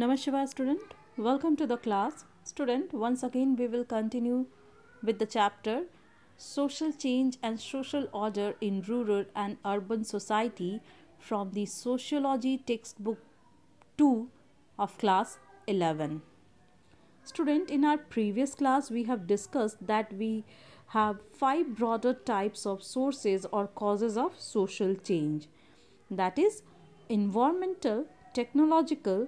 Namaskar student, welcome to the class. Student, once again we will continue with the chapter Social Change and Social Order in Rural and Urban Society from the Sociology textbook 2 of class 11. Student, in our previous class we have discussed that we have five broader types of sources or causes of social change that is environmental, technological,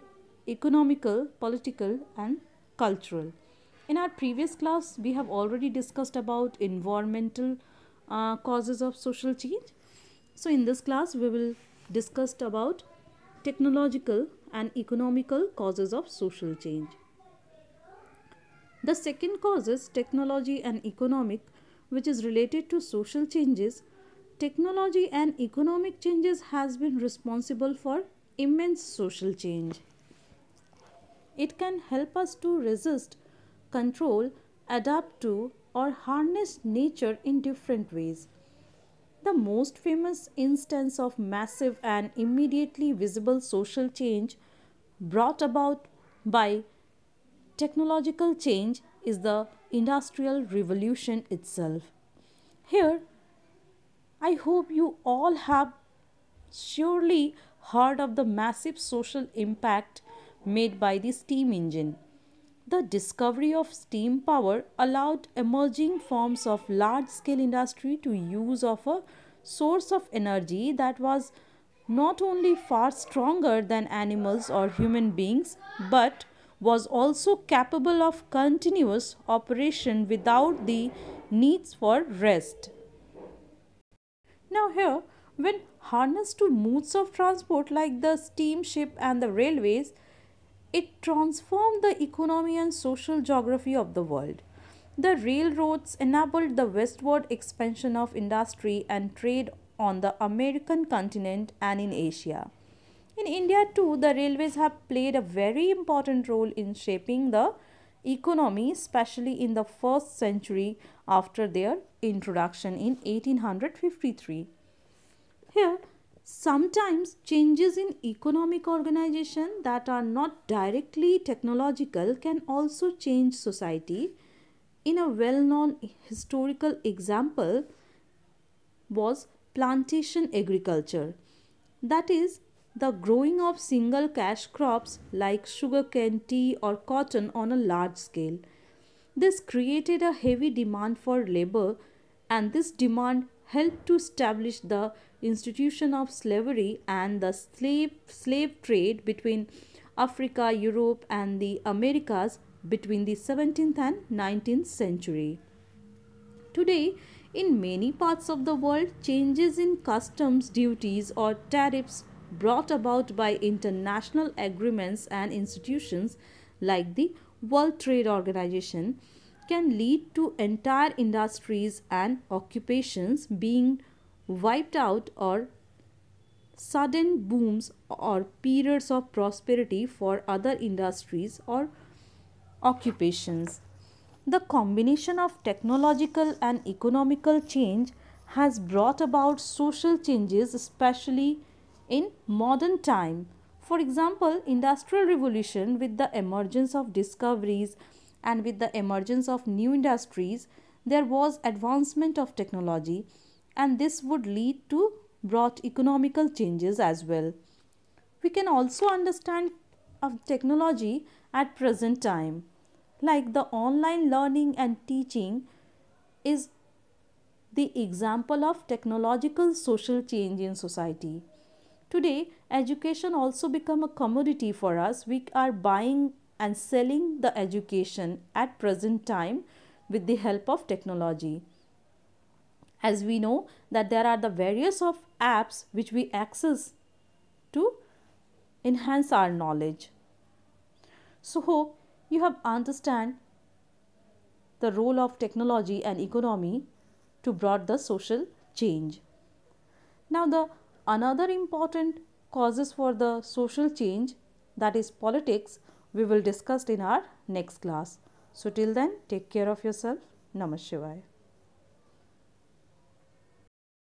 economical, political, and cultural. In our previous class, we have already discussed about environmental uh, causes of social change. So, in this class, we will discuss about technological and economical causes of social change. The second cause is technology and economic, which is related to social changes. Technology and economic changes has been responsible for immense social change. It can help us to resist, control, adapt to, or harness nature in different ways. The most famous instance of massive and immediately visible social change brought about by technological change is the Industrial Revolution itself. Here, I hope you all have surely heard of the massive social impact made by the steam engine. The discovery of steam power allowed emerging forms of large-scale industry to use of a source of energy that was not only far stronger than animals or human beings but was also capable of continuous operation without the needs for rest. Now here, when harnessed to modes of transport like the steamship and the railways, it transformed the economy and social geography of the world. The railroads enabled the westward expansion of industry and trade on the American continent and in Asia. In India, too, the railways have played a very important role in shaping the economy, especially in the first century after their introduction in 1853. Here, Sometimes changes in economic organization that are not directly technological can also change society. In a well-known historical example was plantation agriculture. That is, the growing of single cash crops like sugarcane, tea or cotton on a large scale. This created a heavy demand for labor and this demand helped to establish the institution of slavery and the slave, slave trade between Africa, Europe, and the Americas between the 17th and 19th century. Today, in many parts of the world, changes in customs duties or tariffs brought about by international agreements and institutions like the World Trade Organization can lead to entire industries and occupations being wiped out or sudden booms or periods of prosperity for other industries or occupations. The combination of technological and economical change has brought about social changes especially in modern time. For example, industrial revolution with the emergence of discoveries and with the emergence of new industries, there was advancement of technology and this would lead to brought economical changes as well. We can also understand of technology at present time like the online learning and teaching is the example of technological social change in society. Today, education also become a commodity for us. We are buying and selling the education at present time with the help of technology. As we know that there are the various of apps which we access to enhance our knowledge. So hope you have understand the role of technology and economy to brought the social change. Now the another important causes for the social change that is politics we will discuss in our next class. So till then take care of yourself. Namaskar.